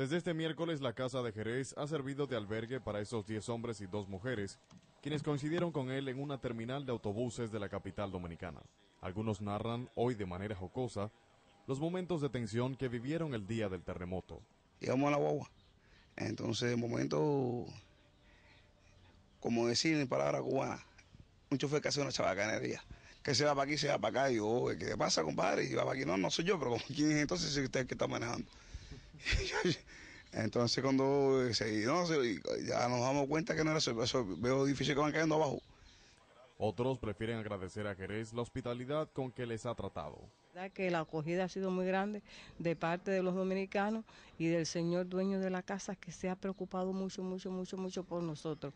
Desde este miércoles la Casa de Jerez ha servido de albergue para esos 10 hombres y dos mujeres, quienes coincidieron con él en una terminal de autobuses de la capital dominicana. Algunos narran, hoy de manera jocosa, los momentos de tensión que vivieron el día del terremoto. Llegamos a la guagua. Entonces, momento, como decir en palabra cubana, un chofer que hace una chabacanería. Que se va para aquí, se va para acá. Y yo, ¿qué pasa, compadre? Y va ah, para aquí. No, no soy yo, pero ¿quién es entonces usted que está manejando? Entonces cuando se, ya nos damos cuenta que no era eso, veo difícil que van cayendo abajo. Otros prefieren agradecer a Jerez la hospitalidad con que les ha tratado. Que la acogida ha sido muy grande de parte de los dominicanos y del señor dueño de la casa que se ha preocupado mucho, mucho, mucho, mucho por nosotros.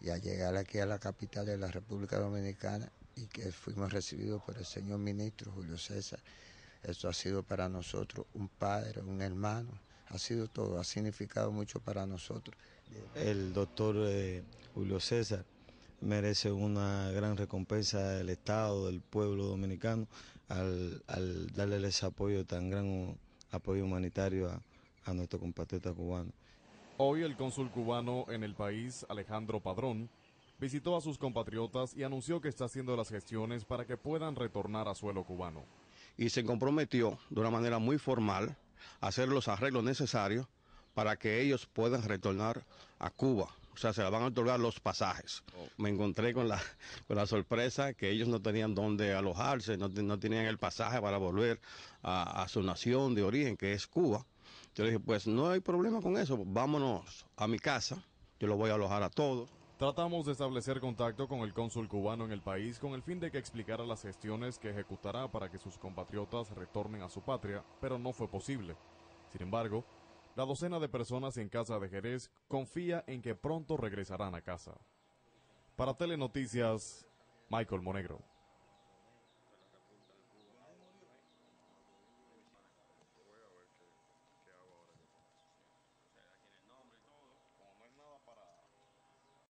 Y al llegar aquí a la capital de la República Dominicana y que fuimos recibidos por el señor ministro Julio César esto ha sido para nosotros un padre, un hermano, ha sido todo, ha significado mucho para nosotros. El doctor eh, Julio César merece una gran recompensa del Estado, del pueblo dominicano, al, darle ese apoyo, tan gran apoyo humanitario a, a nuestro compatriota cubano. Hoy el cónsul cubano en el país, Alejandro Padrón, visitó a sus compatriotas y anunció que está haciendo las gestiones para que puedan retornar a suelo cubano y se comprometió de una manera muy formal a hacer los arreglos necesarios para que ellos puedan retornar a Cuba. O sea, se van a otorgar los pasajes. Oh. Me encontré con la, con la sorpresa que ellos no tenían dónde alojarse, no, no tenían el pasaje para volver a, a, su nación de origen, que es Cuba. Yo le dije, pues no hay problema con eso, vámonos a mi casa, yo lo voy a alojar a todos. Tratamos de establecer contacto con el cónsul cubano en el país con el fin de que explicara las gestiones que ejecutará para que sus compatriotas retornen a su patria, pero no fue posible. Sin embargo, la docena de personas en casa de Jerez confía en que pronto regresarán a casa. Para Telenoticias, Michael Monegro.